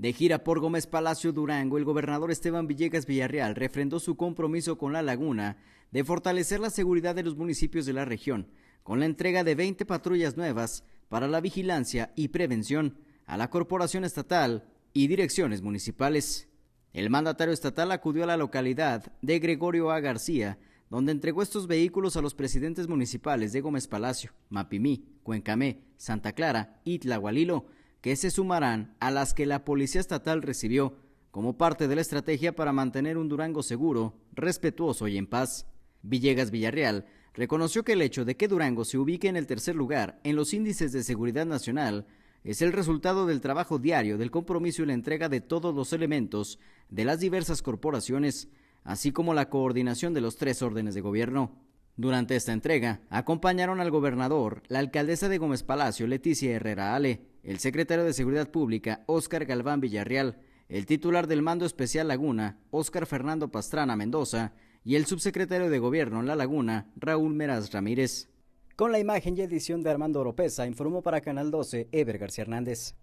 De gira por Gómez Palacio Durango, el gobernador Esteban Villegas Villarreal refrendó su compromiso con la laguna de fortalecer la seguridad de los municipios de la región, con la entrega de 20 patrullas nuevas para la vigilancia y prevención a la Corporación Estatal y direcciones municipales. El mandatario estatal acudió a la localidad de Gregorio A. García, donde entregó estos vehículos a los presidentes municipales de Gómez Palacio, Mapimí, Cuencamé, Santa Clara y Tlahualilo, que se sumarán a las que la Policía Estatal recibió como parte de la estrategia para mantener un Durango seguro, respetuoso y en paz. Villegas Villarreal reconoció que el hecho de que Durango se ubique en el tercer lugar en los índices de seguridad nacional es el resultado del trabajo diario, del compromiso y la entrega de todos los elementos de las diversas corporaciones, así como la coordinación de los tres órdenes de gobierno. Durante esta entrega, acompañaron al gobernador, la alcaldesa de Gómez Palacio, Leticia Herrera Ale, el secretario de Seguridad Pública, Óscar Galván Villarreal, el titular del Mando Especial Laguna, Óscar Fernando Pastrana Mendoza, y el subsecretario de Gobierno en La Laguna, Raúl Meraz Ramírez. Con la imagen y edición de Armando Oropesa, informó para Canal 12 Ever García Hernández.